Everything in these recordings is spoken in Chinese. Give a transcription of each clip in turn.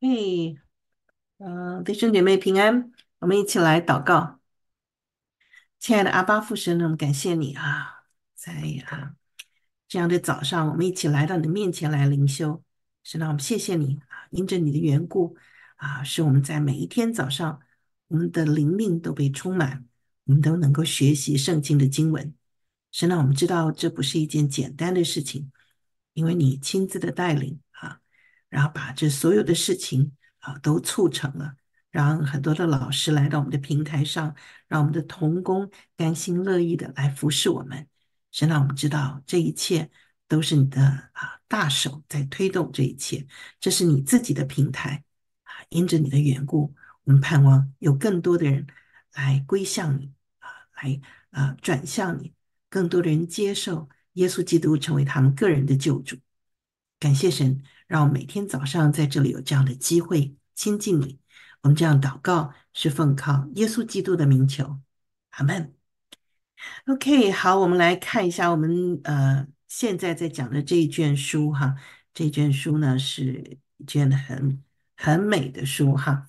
嘿，嗯，弟兄姐妹平安，我们一起来祷告。亲爱的阿巴父神，我们感谢你啊，在啊这样的早上，我们一起来到你的面前来灵修。神啊，我们谢谢你啊，因着你的缘故啊，使我们在每一天早上，我们的灵命都被充满，我们都能够学习圣经的经文。神啊，我们知道这不是一件简单的事情，因为你亲自的带领。然后把这所有的事情啊都促成了，让很多的老师来到我们的平台上，让我们的童工甘心乐意的来服侍我们，神让我们知道这一切都是你的啊大手在推动这一切，这是你自己的平台啊，因着你的缘故，我们盼望有更多的人来归向你啊，来啊转向你，更多的人接受耶稣基督成为他们个人的救主，感谢神。让我每天早上在这里有这样的机会亲近你，我们这样祷告是奉靠耶稣基督的名求，阿门。OK，好，我们来看一下我们呃现在在讲的这一卷书哈，这一卷书呢是一卷很很美的书哈。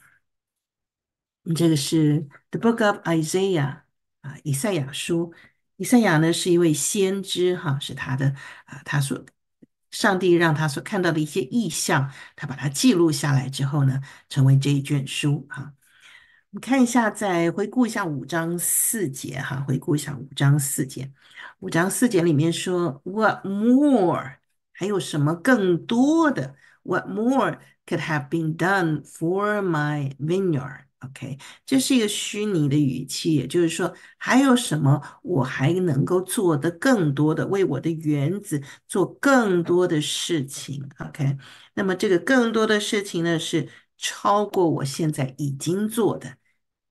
这个是 The Book of Isaiah 啊，以赛亚书，以赛亚呢是一位先知哈，是他的啊他所。上帝让他所看到的一些意象，他把它记录下来之后呢，成为这一卷书啊。我们看一下，再回顾一下五章四节哈，回顾一下五章四节。五章四节里面说，What more？还有什么更多的？What more could have been done for my vineyard？OK，这是一个虚拟的语气，也就是说，还有什么我还能够做的更多的，为我的原子做更多的事情。OK，那么这个更多的事情呢，是超过我现在已经做的，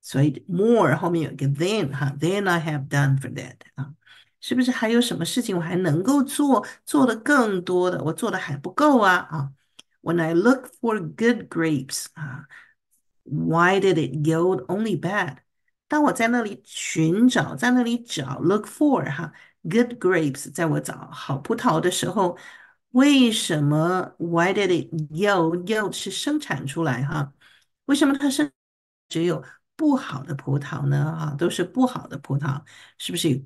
所以 more 后面有一个 than 哈，than I have done for that 啊，是不是还有什么事情我还能够做做的更多的，我做的还不够啊啊。When I look for good grapes 啊。Why did it yield only bad？当我在那里寻找，在那里找，look for，哈，good grapes，在我找好葡萄的时候，为什么？Why did it yield？yield 是生产出来，哈，为什么它生只有不好的葡萄呢？哈，都是不好的葡萄，是不是有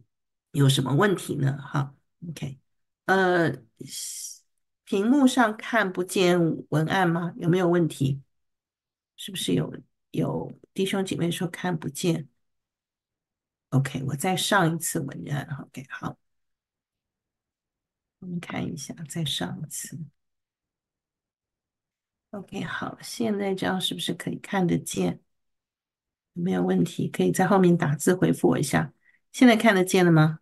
有什么问题呢？哈，OK，呃，屏幕上看不见文案吗？有没有问题？是不是有有弟兄姐妹说看不见？OK，我再上一次文案 OK，好，我们看一下，再上一次。OK，好，现在这样是不是可以看得见？没有问题，可以在后面打字回复我一下。现在看得见了吗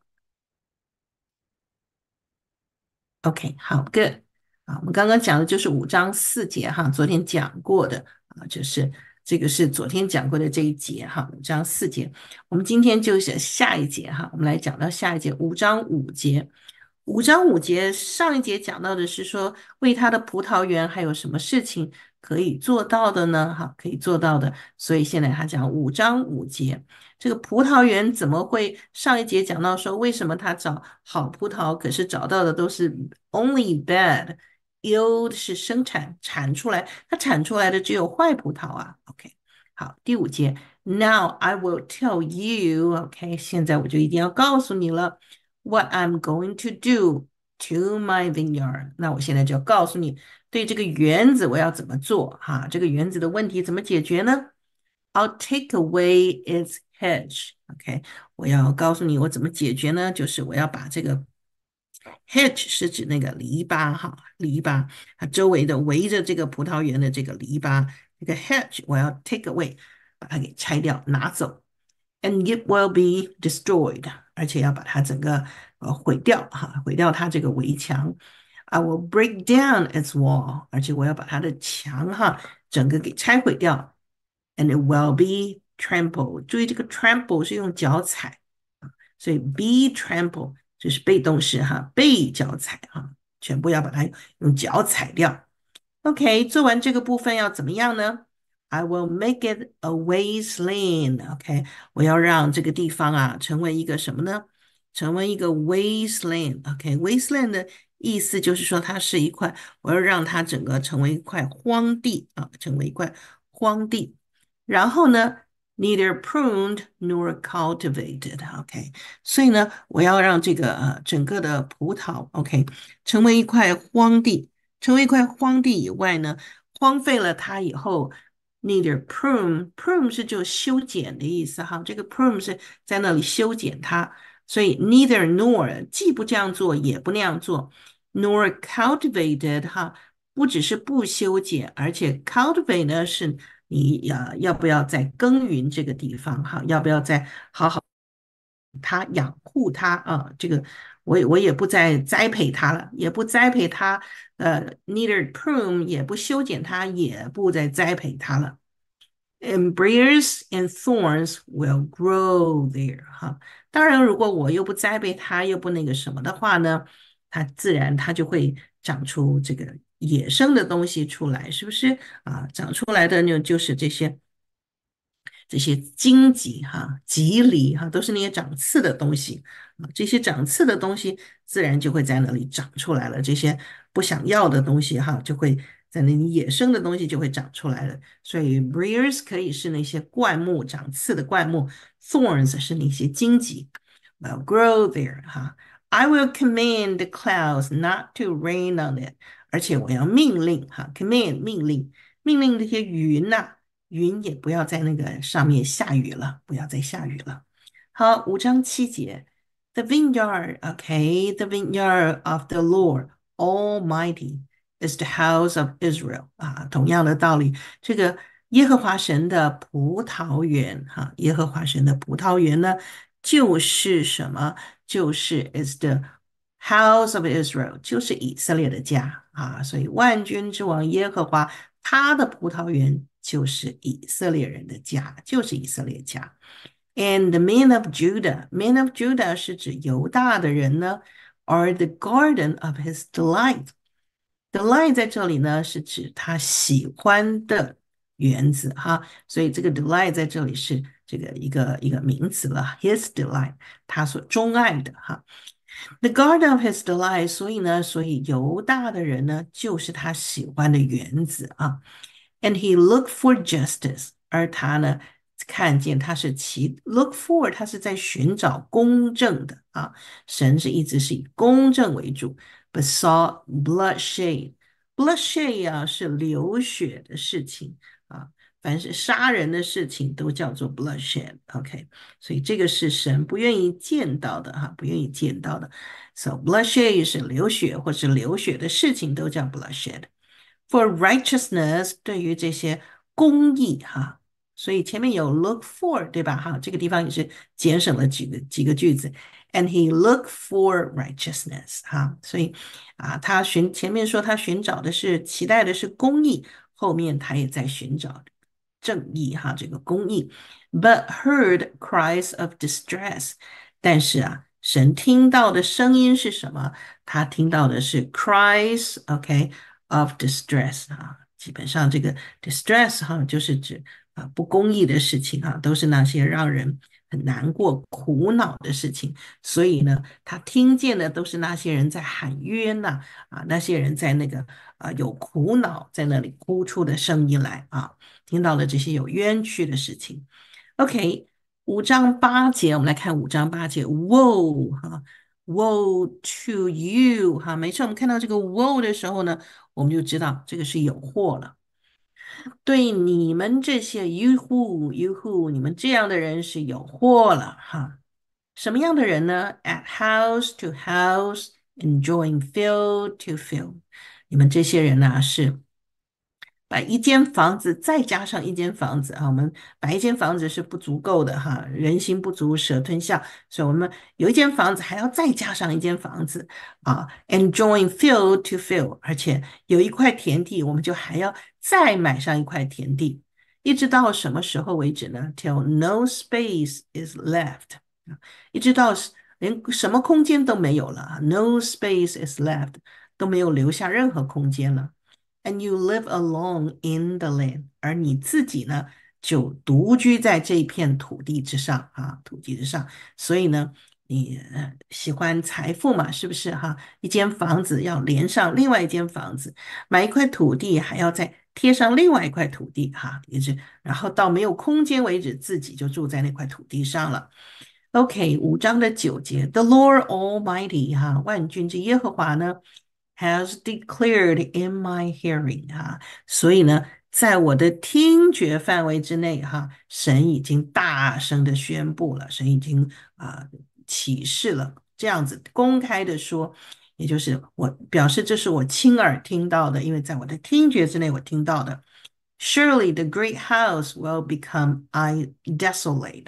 ？OK，好，Good。我们刚刚讲的就是五章四节哈，昨天讲过的啊，就是这个是昨天讲过的这一节哈，五章四节。我们今天就是下一节哈，我们来讲到下一节五章五节。五章五节上一节讲到的是说，为他的葡萄园还有什么事情可以做到的呢？哈，可以做到的。所以现在他讲五章五节，这个葡萄园怎么会上一节讲到说，为什么他找好葡萄，可是找到的都是 only bad？yield 是生产产出来，它产出来的只有坏葡萄啊。OK，好，第五节，Now I will tell you。OK，现在我就一定要告诉你了，what I'm going to do to my vineyard。那我现在就要告诉你，对这个园子我要怎么做哈？这个园子的问题怎么解决呢？I'll take away its hedge。OK，我要告诉你我怎么解决呢？就是我要把这个 Hedge 是指那个篱笆哈，篱笆它周围的围着这个葡萄园的这个篱笆。这个 hedge 我要 take away，把它给拆掉拿走，and it will be destroyed，而且要把它整个呃毁掉哈，毁掉它这个围墙。I will break down its wall，而且我要把它的墙哈整个给拆毁掉，and it will be trampled。注意这个 trampled 是用脚踩，所以 be trampled。就是被动式哈，被脚踩哈，全部要把它用脚踩掉。OK，做完这个部分要怎么样呢？I will make it a wasteland。OK，我要让这个地方啊成为一个什么呢？成为一个 wasteland。OK，wasteland 的意思就是说它是一块，我要让它整个成为一块荒地啊，成为一块荒地。然后呢？Neither pruned nor cultivated. OK，所以呢，我要让这个呃整个的葡萄 OK 成为一块荒地，成为一块荒地以外呢，荒废了它以后，Neither prune prune 是就修剪的意思哈，这个 prune 是在那里修剪它，所以 Neither nor 既不这样做也不那样做，Nor cultivated 哈，不只是不修剪，而且 c u l t i v a t e 呢是。你要要不要在耕耘这个地方哈？要不要再好好它养护它啊？这个我我也不再栽培它了，也不栽培它，呃，neither prune 也不修剪它，也不再栽培它了。Embriers and thorns will grow there 哈。当然，如果我又不栽培它，又不那个什么的话呢，它自然它就会长出这个。野生的东西出来是不是啊？长出来的呢，就是这些这些荆棘哈、棘藜哈，都是那些长刺的东西啊。这些长刺的东西自然就会在那里长出来了。这些不想要的东西哈，就会在那里野生的东西就会长出来了。所以 briers 可以是那些灌木长刺的灌木，thorns 是那些荆棘。Well, grow there, 哈。I will command the clouds not to rain on it. 而且我要命令哈，command 命令命令这些云呐，云也不要在那个上面下雨了，不要再下雨了。好，五章七节，The Vineyard，OK，The Vineyard of the Lord Almighty is the house of Israel。啊，同样的道理，这个耶和华神的葡萄园哈，耶和华神的葡萄园呢，就是什么？就是 is the house of Israel 就是以色列的家啊，所以万军之王耶和华他的葡萄园就是以色列人的家，就是以色列家。And the men of Judah, men of Judah 是指犹大的人呢，are the garden of his delight. Delight 在这里呢是指他喜欢的园子哈，所以这个 delight 在这里是这个一个一个名词了。His delight，他所钟爱的哈。The garden of his delight，所以呢，所以犹大的人呢，就是他喜欢的园子啊。And he looked for justice，而他呢，看见他是其 look for，他是在寻找公正的啊。神是一直是以公正为主。But saw bloodshed，bloodshed 啊，是流血的事情啊。凡是杀人的事情都叫做 bloodshed，OK，所以这个是神不愿意见到的哈，不愿意见到的。So bloodshed 是流血或是流血的事情都叫 bloodshed。For righteousness，对于这些公义哈，所以前面有 look for，对吧？哈，这个地方也是节省了几个几个句子。And he looked for righteousness，哈，所以啊，他寻前面说他寻找的是、期待的是公义，后面他也在寻找。正义哈，这个公义，but heard cries of distress。但是啊，神听到的声音是什么？他听到的是 cries，OK，of distress 啊。基本上这个 distress 哈，就是指啊不公义的事情啊，都是那些让人。很难过、苦恼的事情，所以呢，他听见的都是那些人在喊冤呐，啊，那些人在那个啊有苦恼，在那里哭出的声音来啊，听到了这些有冤屈的事情。OK，五章八节，我们来看五章八节，Woe 哈，Woe to you 哈，没错，我们看到这个 Woe 的时候呢，我们就知道这个是有祸了。对你们这些 you who you who 你们这样的人是有祸了哈！什么样的人呢？At house to house, enjoying field to field。你们这些人呢，是把一间房子再加上一间房子啊。我们把一间房子是不足够的哈，人心不足蛇吞象，所以我们有一间房子还要再加上一间房子啊。Enjoying field to field，而且有一块田地，我们就还要。再买上一块田地，一直到什么时候为止呢？Till no space is left，一直到连什么空间都没有了，no space is left，都没有留下任何空间了。And you live alone in the land，而你自己呢，就独居在这片土地之上啊，土地之上。所以呢。你喜欢财富嘛？是不是哈？一间房子要连上另外一间房子，买一块土地还要再贴上另外一块土地哈，也是。然后到没有空间为止，自己就住在那块土地上了。OK，五章的九节，The Lord Almighty 哈，万军之耶和华呢，has declared in my hearing 哈，所以呢，在我的听觉范围之内哈，神已经大声的宣布了，神已经啊。启示了这样子公开的说，也就是我表示这是我亲耳听到的，因为在我的听觉之内我听到的。Surely the great house will become I desolate。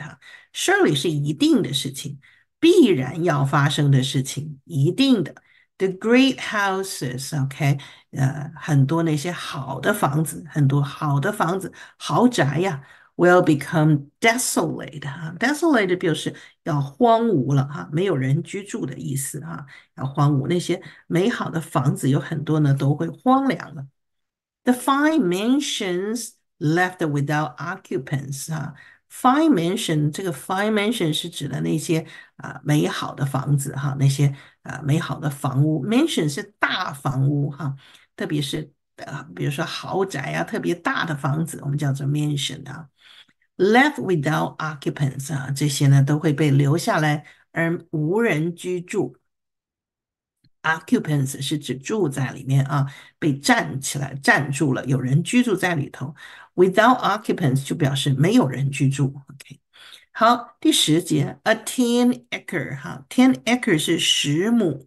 Surely 是一定的事情，必然要发生的事情，一定的。The great houses，OK，呃，很多那些好的房子，很多好的房子，豪宅呀。Will become desolate，哈，desolate 表示要荒芜了，哈，没有人居住的意思，哈，要荒芜。那些美好的房子有很多呢，都会荒凉了。The fine mansions left without occupants，哈，fine mansion 这个 fine mansion 是指的那些啊美好的房子，哈，那些啊美好的房屋。Mansion 是大房屋，哈，特别是呃，比如说豪宅啊，特别大的房子，我们叫做 mansion 啊。left without occupants 啊，这些呢都会被留下来而无人居住。Occupants 是指住在里面啊，被站起来站住了，有人居住在里头。Without occupants 就表示没有人居住。OK，好，第十节，a ten acre 哈，ten acre 是十亩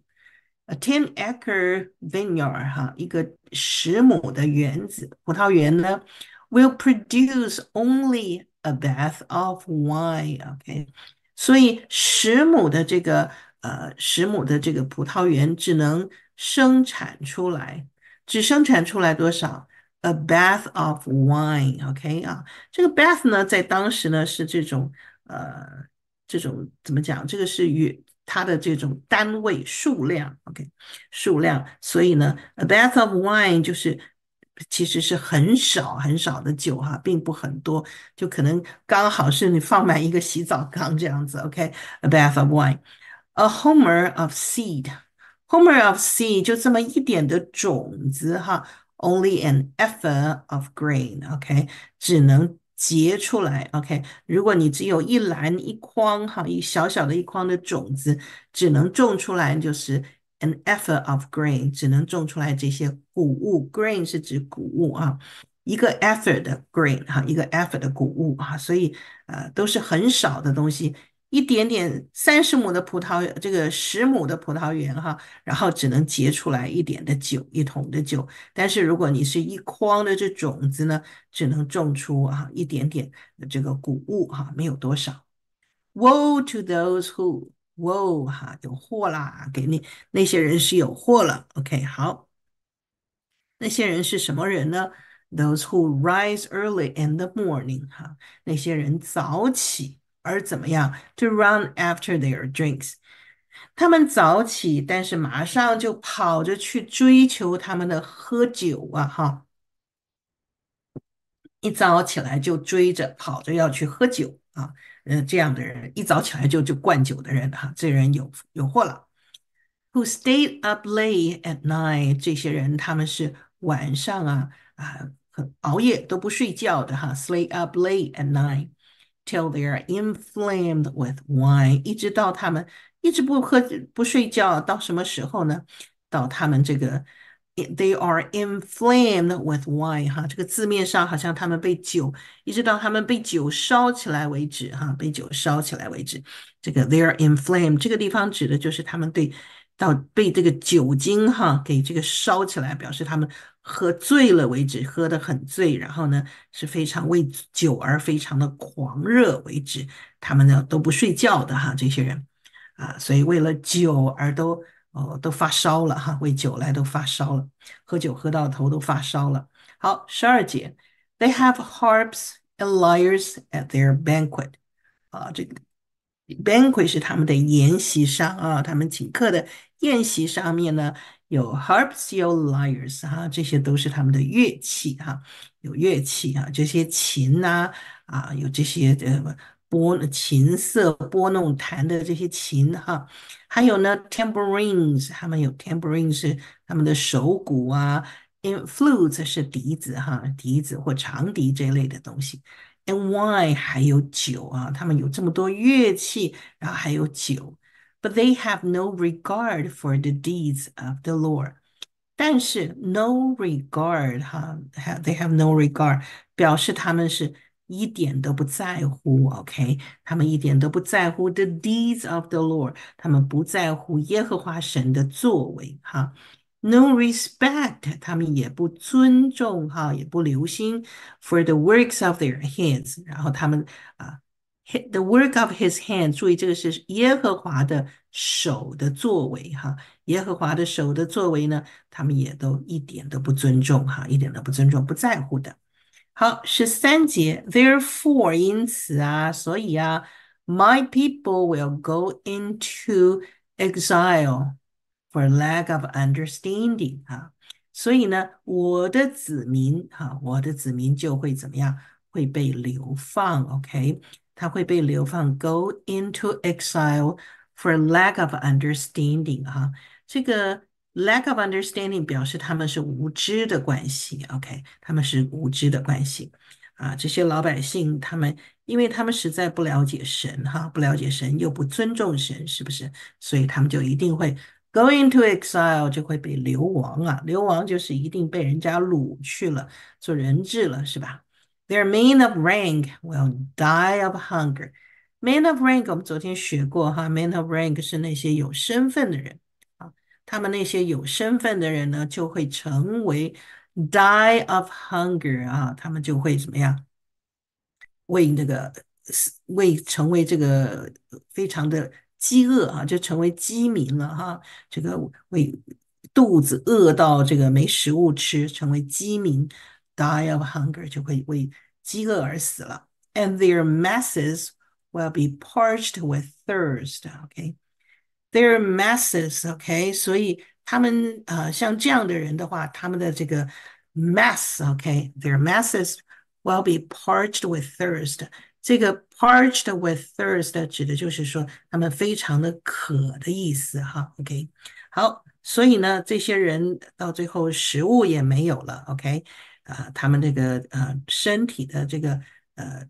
，a ten acre vineyard 哈，一个十亩的园子葡萄园呢，will produce only A bath of wine, OK。所以十亩的这个呃，十亩的这个葡萄园只能生产出来，只生产出来多少？A bath of wine, OK。啊，这个 bath 呢，在当时呢是这种呃，这种怎么讲？这个是与它的这种单位数量，OK，数量。所以呢，a bath of wine 就是。其实是很少很少的酒哈，并不很多，就可能刚好是你放满一个洗澡缸这样子，OK？A bath of wine，a homer of seed，homer of seed 就这么一点的种子哈，only an effort of grain，OK？只能结出来，OK？如果你只有一篮一筐哈，一小小的一筐的种子，只能种出来就是。An effort of grain 只能种出来这些谷物，grain 是指谷物啊，一个 effort 的 grain 哈，一个 effort 的谷物啊，所以呃都是很少的东西，一点点三十亩的葡萄这个十亩的葡萄园哈，然后只能结出来一点的酒，一桶的酒。但是如果你是一筐的这种子呢，只能种出啊一点点这个谷物哈，没有多少。Woe to those who 哇哦，哈，有货啦！给你那些人是有货了，OK，好。那些人是什么人呢？Those who rise early in the morning，哈，那些人早起，而怎么样？To run after their drinks，他们早起，但是马上就跑着去追求他们的喝酒啊，哈！一早起来就追着跑着要去喝酒啊。呃，这样的人一早起来就就灌酒的人哈，这人有有货了。Who stayed up late at night？这些人他们是晚上啊啊熬夜都不睡觉的哈。Stay up late at night till they are inflamed with wine，一直到他们一直不喝不睡觉到什么时候呢？到他们这个。They are inflamed with wine，哈，这个字面上好像他们被酒，一直到他们被酒烧起来为止，哈，被酒烧起来为止。这个 they are inflamed，这个地方指的就是他们对，到被这个酒精哈给这个烧起来，表示他们喝醉了为止，喝得很醉，然后呢是非常为酒而非常的狂热为止，他们呢都不睡觉的哈，这些人，啊，所以为了酒而都。哦，都发烧了哈！为酒来都发烧了，喝酒喝到头都发烧了。好，十二节，They have harps and lyres at their banquet。啊，这个 banquet 是他们的宴席上啊，他们请客的宴席上面呢，有 harps，有 lyres，啊，这些都是他们的乐器哈，有乐器啊，这些琴呐，啊，有这些呃。拨琴瑟、拨弄弹的这些琴哈，还有呢，tambourines，他们有 tambourine 是他们的手鼓啊，flute 是笛子哈，笛子或长笛这类的东西，and wine 还有酒啊，他们有这么多乐器，然后还有酒，but they have no regard for the deeds of the Lord。但是 no regard 哈，they have no regard 表示他们是。一点都不在乎，OK？他们一点都不在乎 the deeds of the Lord，他们不在乎耶和华神的作为，哈。No respect，他们也不尊重，哈，也不留心 for the works of their hands。然后他们啊，the work of his hand，注意这个是耶和华的手的作为，哈。耶和华的手的作为呢，他们也都一点都不尊重，哈，一点都不尊重，不在乎的。好，十三节，therefore 因此啊，所以啊，my people will go into exile for lack of understanding 啊，所以呢，我的子民哈，我的子民就会怎么样？会被流放，OK？他会被流放，go into exile for lack of understanding 哈，这个 Lack of understanding 表示他们是无知的关系，OK，他们是无知的关系啊。这些老百姓，他们因为他们实在不了解神哈，不了解神又不尊重神，是不是？所以他们就一定会 going to exile，就会被流亡啊。流亡就是一定被人家掳去了做人质了，是吧 t h e i r men of rank，will die of hunger。Men of rank，我们昨天学过哈，Men of rank 是那些有身份的人。他们那些有身份的人呢，就会成为 die of hunger 啊，他们就会怎么样？为那个为成为这个非常的饥饿啊，就成为饥民了哈、啊。这个为肚子饿到这个没食物吃，成为饥民，die of hunger 就会为饥饿而死了。And their masses will be parched with thirst. Okay. Their masses, OK，所以他们啊，像这样的人的话，他们的这个 mass, OK, their masses will be parched with thirst。这个 parched with thirst 指的就是说他们非常的渴的意思哈。OK，好，所以呢，这些人到最后食物也没有了，OK，啊，他们这个啊身体的这个呃，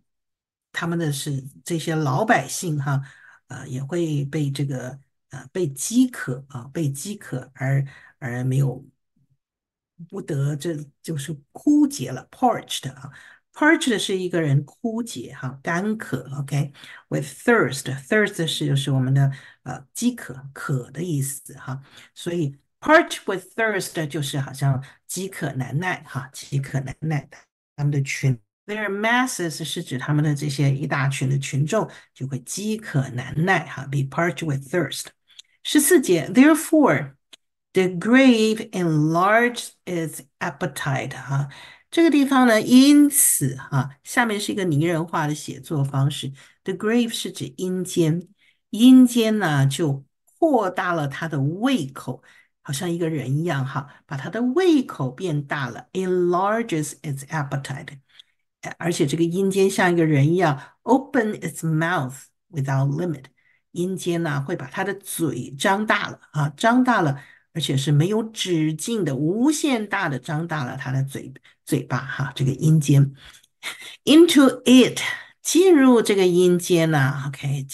他们的是这些老百姓哈，啊也会被这个。啊，被饥渴啊，被饥渴而而没有不得，这就是枯竭了。Parched 啊，parched 是一个人枯竭哈，干渴。OK，with thirst，thirst 是就是我们的呃饥渴，渴的意思哈。所以 parched with thirst 就是好像饥渴难耐哈，饥渴难耐。的他们的群，their masses 是指他们的这些一大群的群众就会饥渴难耐哈，be parched with thirst。十四节，Therefore，the grave enlarges its appetite。啊，这个地方呢，因此啊，下面是一个拟人化的写作方式。The grave 是指阴间，阴间呢就扩大了他的胃口，好像一个人一样，哈，把他的胃口变大了，enlarges its appetite。而且这个阴间像一个人一样，open its mouth without limit。阴间呢、啊、会把他的嘴张大了啊，张大了，而且是没有止境的，无限大的张大了他的嘴嘴巴哈、啊，这个阴间，into it 进入这个阴间呢、啊、，OK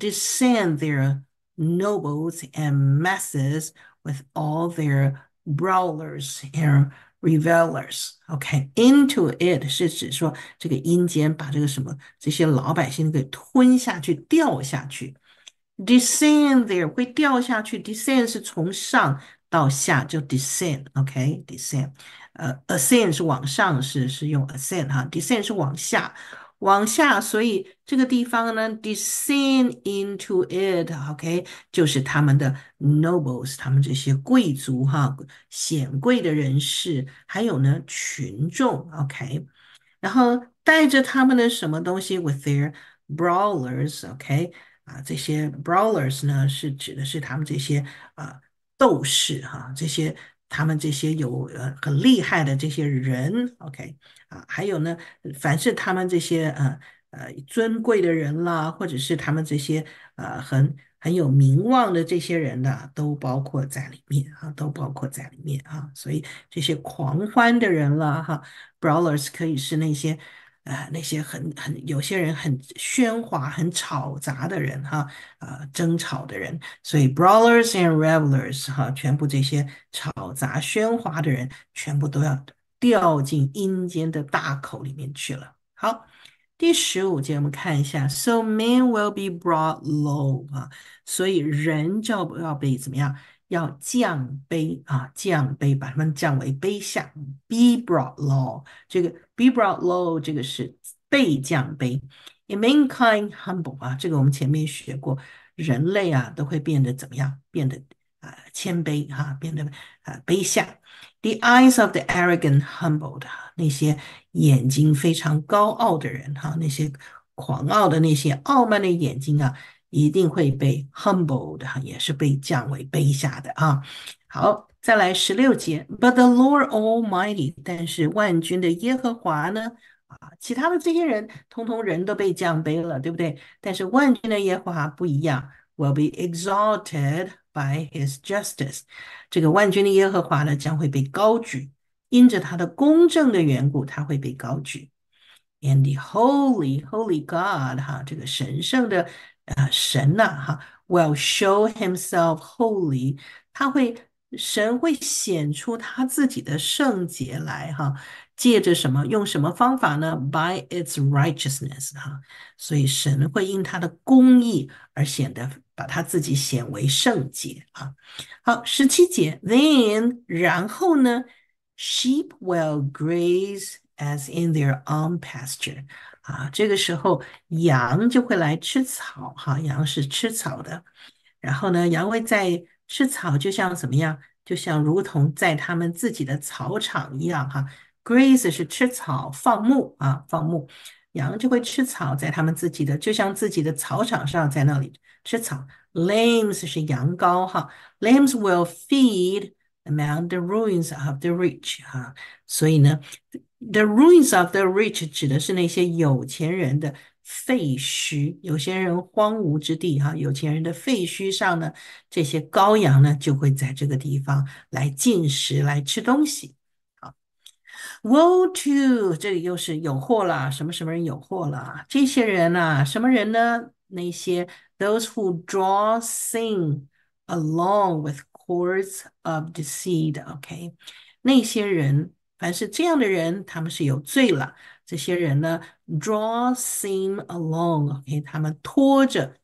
descend their nobles and masses with all their brawlers and revelers。OK，into、okay, it 是指说这个阴间把这个什么这些老百姓给吞下去、掉下去。descend there 会掉下去，descend 是从上到下就 descend，OK，descend，、okay? 呃、uh,，ascend 是往上是是用 ascend 哈，descend 是往下。往下，所以这个地方呢，descend into it，OK，就是他们的 nobles，他们这些贵族哈、显贵的人士，还有呢群众，OK，然后带着他们的什么东西，with their brawlers，OK，啊，这些 brawlers 呢是指的是他们这些啊斗士哈，这些。他们这些有呃很厉害的这些人，OK 啊，还有呢，凡是他们这些呃呃尊贵的人啦，或者是他们这些呃很很有名望的这些人的，都包括在里面啊，都包括在里面啊。所以这些狂欢的人啦，哈，brothers 可以是那些。啊，那些很很有些人很喧哗、很吵杂的人，哈，啊，争吵的人，所以 brawlers and revellers，哈，全部这些吵杂喧哗的人，全部都要掉进阴间的大口里面去了。好，第十五节我们看一下，so men will be brought low，啊，所以人要要被怎么样？要降卑啊，降卑，把他们降为卑下。Be brought low，这个 be brought low，这个是被降卑。In mankind humble 啊，这个我们前面学过，人类啊都会变得怎么样？变得啊谦卑哈，变得啊卑下。The eyes of the arrogant humbled，那些眼睛非常高傲的人哈，那些狂傲的那些傲慢的眼睛啊。一定会被 humbled 哈，也是被降为卑下的啊。好，再来十六节。But the Lord Almighty，但是万军的耶和华呢？啊，其他的这些人，通通人都被降卑了，对不对？但是万军的耶和华不一样。Will be exalted by His justice。这个万军的耶和华呢，将会被高举，因着他的公正的缘故，他会被高举。And the holy, holy God 哈，这个神圣的。啊，神呐、啊，哈，will show himself holy，他会，神会显出他自己的圣洁来，哈，借着什么，用什么方法呢？By its righteousness，哈，所以神会因他的公义而显得，把他自己显为圣洁，啊，好，十七节，then，然后呢？Sheep will graze as in their own pasture. 啊，这个时候羊就会来吃草，哈，羊是吃草的。然后呢，羊在吃草，就像怎么样？就像如同在他们自己的草场一样，哈。g r a z e 是吃草放牧啊，放牧羊就会吃草，在他们自己的，就像自己的草场上，在那里吃草。Lams 是羊羔，哈。Lams will feed among the ruins of the r i c h 哈。所以呢。The ruins of the rich 指的是那些有钱人的废墟，有钱人荒芜之地。哈，有钱人的废墟上呢，这些羔羊呢就会在这个地方来进食，来吃东西。好，woe to 这里又是有祸了，什么什么人有祸了？这些人呐，什么人呢？那些 those who draw sin along with cords of the seed。OK，那些人。凡是这样的人，他们是有罪了。这些人呢，draw sin along，OK，他们拖着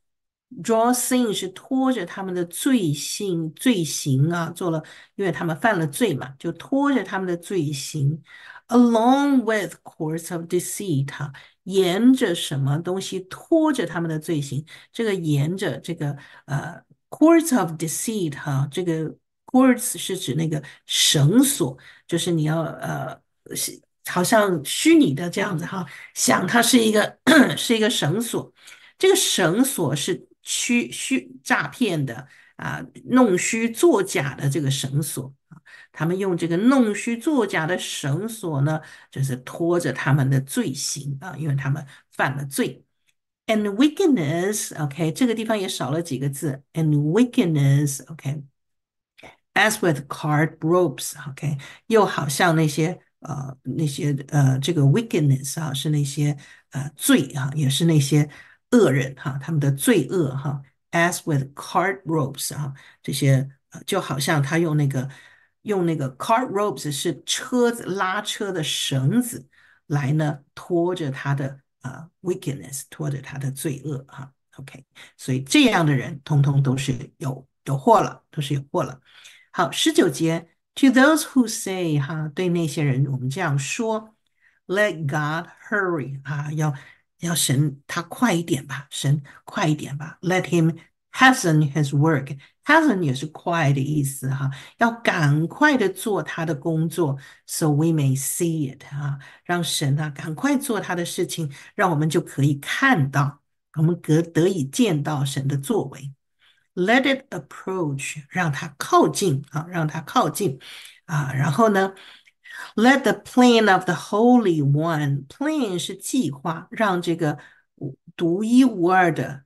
draw sin 是拖着他们的罪性、罪行啊，做了，因为他们犯了罪嘛，就拖着他们的罪行，along with course of deceit 啊，沿着什么东西拖着他们的罪行。这个沿着这个呃，course of deceit 哈，这个。Words 是指那个绳索，就是你要呃，好像虚拟的这样子哈，想它是一个是一个绳索。这个绳索是虚虚诈骗的啊，弄虚作假的这个绳索啊。他们用这个弄虚作假的绳索呢，就是拖着他们的罪行啊，因为他们犯了罪。And wickedness，OK，这个地方也少了几个字。And wickedness，OK。As with c a r d ropes, OK，又好像那些呃那些呃这个 wickedness 啊，是那些呃罪啊，也是那些恶人哈，他们的罪恶哈。As with c a r d ropes 啊，这些就好像他用那个用那个 c a r d ropes 是车子拉车的绳子来呢拖着他的啊 wickedness，拖着他的罪恶哈。OK，所以这样的人通通都是有有货了，都是有货了。好，十九节，to those who say 哈，对那些人，我们这样说，Let God hurry 啊，要要神他快一点吧，神快一点吧，Let him hasten his work，hasten 也是快的意思哈，要赶快的做他的工作，so we may see it 啊，让神啊赶快做他的事情，让我们就可以看到，我们得得以见到神的作为。let it approach，让它靠近啊，让它靠近啊。然后呢，let the plan of the Holy One，plan 是计划，让这个独一无二的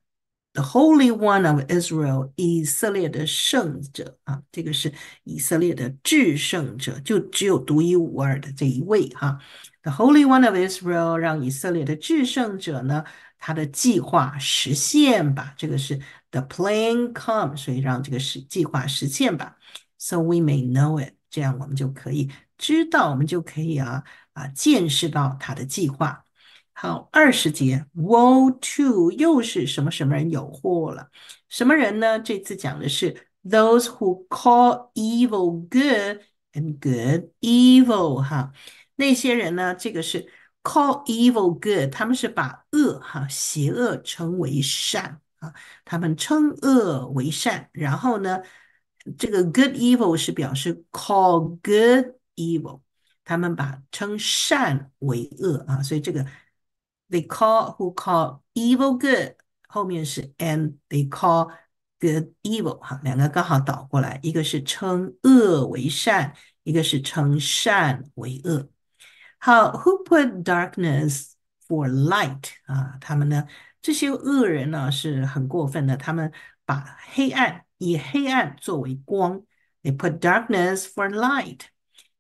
the Holy One of Israel，以色列的圣者啊，这个是以色列的至圣者，就只有独一无二的这一位哈。The Holy One of Israel，让以色列的至圣者呢他的计划实现吧，这个是 the plan come，所以让这个是计划实现吧。So we may know it，这样我们就可以知道，我们就可以啊啊见识到他的计划。好，二十节，wo to，又是什么什么人有货了？什么人呢？这次讲的是 those who call evil good and good evil，哈，那些人呢？这个是。Call evil good，他们是把恶哈邪恶称为善啊，他们称恶为善。然后呢，这个 good evil 是表示 call good evil，他们把称善为恶啊，所以这个 they call who call evil good 后面是 and they call good evil 哈，两个刚好倒过来，一个是称恶为善，一个是称善为恶。好，Who put darkness for light？啊，他们呢，这些恶人呢是很过分的，他们把黑暗以黑暗作为光，They put darkness for light,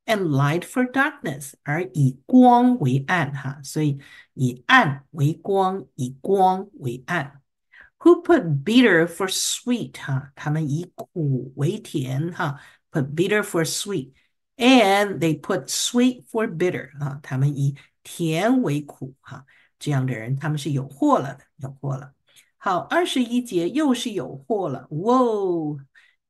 and light for darkness，而以光为暗哈，所以以暗为光，以光为暗。Who put bitter for sweet bitter for sweet and they put sweet for bitter 啊，他们以甜为苦哈、啊，这样的人他们是有祸了的，有祸了。好，二十一节又是有祸了。Woe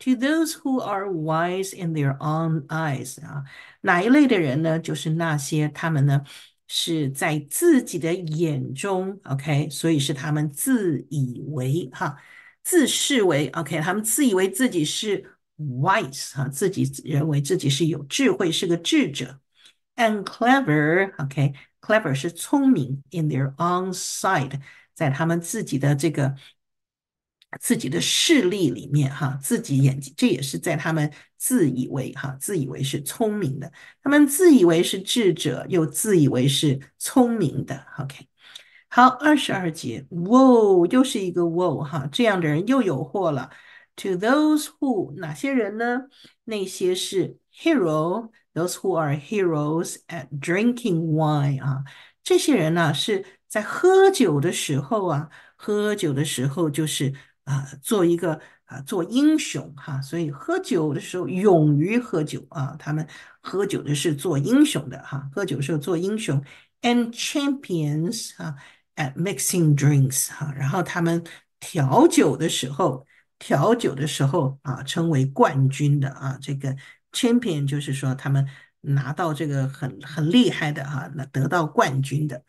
to those who are wise in their own eyes 啊，哪一类的人呢？就是那些他们呢是在自己的眼中，OK，所以是他们自以为哈，自视为 OK，他们自以为自己是。wise 哈，自己认为自己是有智慧，是个智者，and clever，OK，clever 是聪明。in their own s i d e 在他们自己的这个自己的视力里面，哈，自己眼睛，这也是在他们自以为哈，自以为是聪明的，他们自以为是智者，又自以为是聪明的。OK，好，二十二节，哇，又是一个 w wo 哈，这样的人又有货了。to those who 哪些人呢？那些是 hero who are heroes at drinking wine 啊，这些人呢、啊、是在喝酒的时候啊，喝酒的时候就是啊、呃、做一个啊、呃、做英雄哈、啊，所以喝酒的时候勇于喝酒啊，他们喝酒的是做英雄的哈、啊，喝酒的时候做英雄，and champions 啊 at mixing drinks 哈，然后他们调酒的时候。调酒的时候啊，称为冠军的啊，这个 champion 就是说他们拿到这个很很厉害的啊，那得到冠军的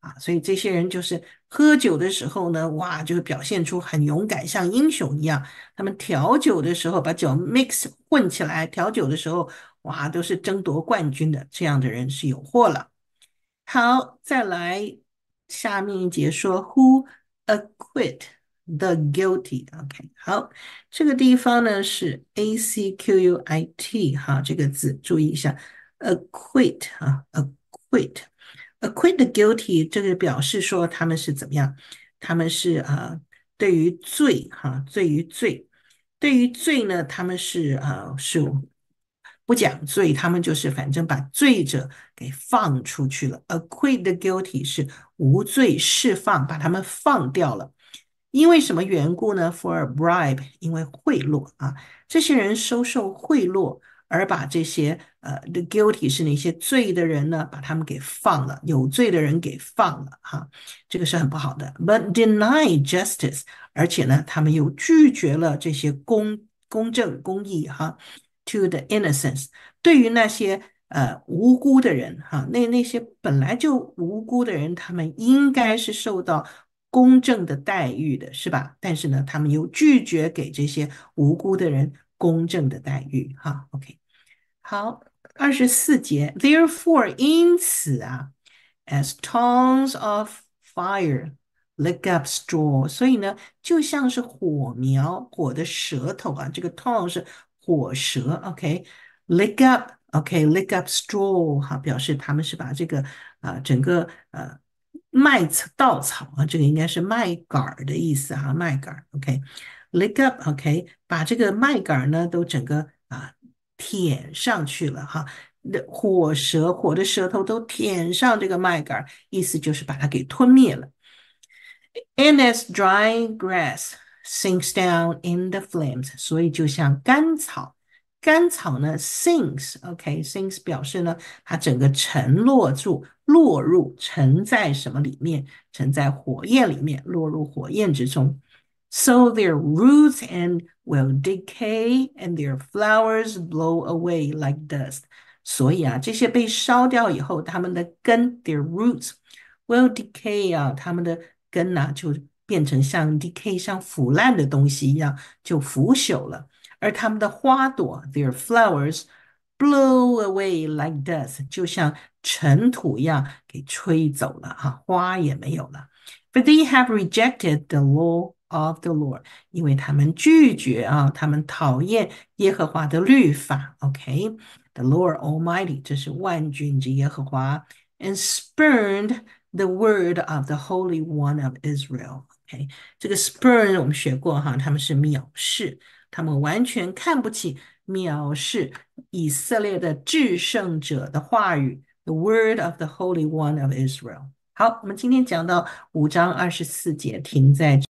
啊，所以这些人就是喝酒的时候呢，哇，就是表现出很勇敢，像英雄一样。他们调酒的时候把酒 mix 混起来，调酒的时候哇，都是争夺冠军的，这样的人是有货了。好，再来下面一节说 who acquit。The guilty, OK，好，这个地方呢是 a c q u i t 哈，这个字注意一下，acquit 啊，acquit，acquit the guilty，这个表示说他们是怎么样？他们是啊，对于罪哈，对于罪，对于罪呢，他们是啊，是不讲罪，他们就是反正把罪者给放出去了，acquit the guilty 是无罪释放，把他们放掉了。因为什么缘故呢？For a bribe，因为贿赂啊，这些人收受贿赂，而把这些呃 t h e guilty 是那些罪的人呢，把他们给放了，有罪的人给放了，哈，这个是很不好的。But deny justice，而且呢，他们又拒绝了这些公公正公义，哈，to the innocence，对于那些呃无辜的人，哈，那那些本来就无辜的人，他们应该是受到。公正的待遇的是吧？但是呢，他们又拒绝给这些无辜的人公正的待遇。哈，OK，好，二十四节，Therefore，因此啊，as tongues of fire lick up straw，所以呢，就像是火苗、火的舌头啊，这个 tongue 是火舌，OK，lick up，OK，lick up straw，哈，表示他们是把这个啊，整个呃。麦草稻草啊，这个应该是麦秆儿的意思啊，麦秆儿。OK，lick up OK，把这个麦秆儿呢都整个啊舔上去了哈，那火舌火的舌头都舔上这个麦秆儿，意思就是把它给吞灭了。And as dry grass sinks down in the flames，所以就像干草，干草呢 sinks，OK，sinks 表示呢它整个沉落住。落入沉在什么里面？沉在火焰里面，落入火焰之中。So their roots and will decay, and their flowers blow away like dust. 所以啊，这些被烧掉以后，它们的根，their roots will decay 啊，它们的根呐、啊、就变成像 decay 像腐烂的东西一样，就腐朽了。而它们的花朵，their flowers blow away like dust，就像尘土一样给吹走了哈，花也没有了。But they have rejected the law of the Lord，因为他们拒绝啊，他们讨厌耶和华的律法。OK，the Lord Almighty，这是万军之耶和华，and spurned the word of the Holy One of Israel。OK，这个 spurn 我们学过哈，他们是藐视，他们完全看不起、藐视以色列的至圣者的话语。The word of the Holy One of Israel。好，我们今天讲到五章二十四节，停在这。